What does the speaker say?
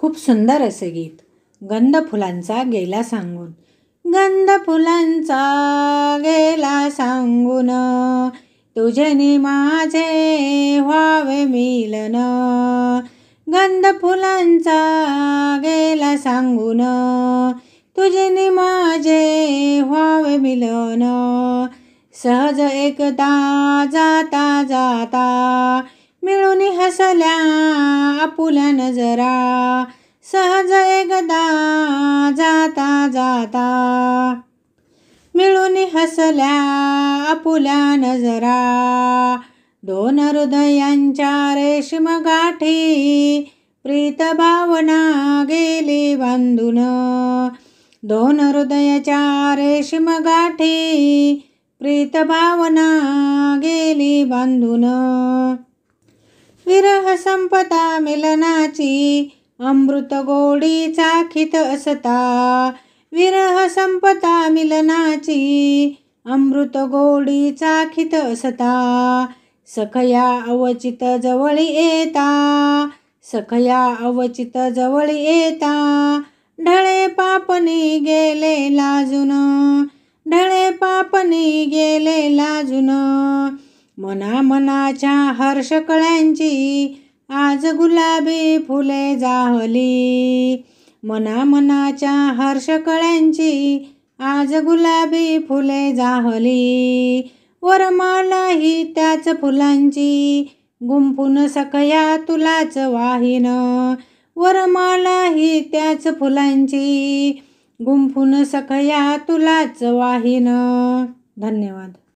खूप सुंदर असे गीत गंध फुलांचा गेला सांगून गंध फुलांचा गेला सांगून तुझे माझे व्हावे मिलन गंध फुलांचा गेला सांगून तुझे माझे व्हावे मिलन सहज एकदा जाता जाता हसल्या आपुल्या नजरा सहज एकदा जाता जाता मिळून हसल्या आपुल्या नजरा दोन हृदयांच्या रेशम गाठी प्रीत भावना गेली बांधून दोन हृदयाच्या रेशम गाठी प्रीत भावना विरह संपदा मिलनाची अमृत गोडी चाखित असता विरह संपदा मिलनाची अमृत गोडी चाखित असता सखया अवचित जवळी येता सखया अवचित जवळी येता ढळे पापनी गेले लाजून ढळे पापनी गेले लाजून मना मनाच्या हर्षकळ्यांची आज गुलाबी फुले जाहली मना मनाच्या हर्षकळ्यांची आज गुलाबी फुले जाहली वरमालाही त्याच फुलांची गुंफून सखया तुलाच वाहिन वरमालाही त्याच फुलांची गुंफून सखया तुलाच वाहिन धन्यवाद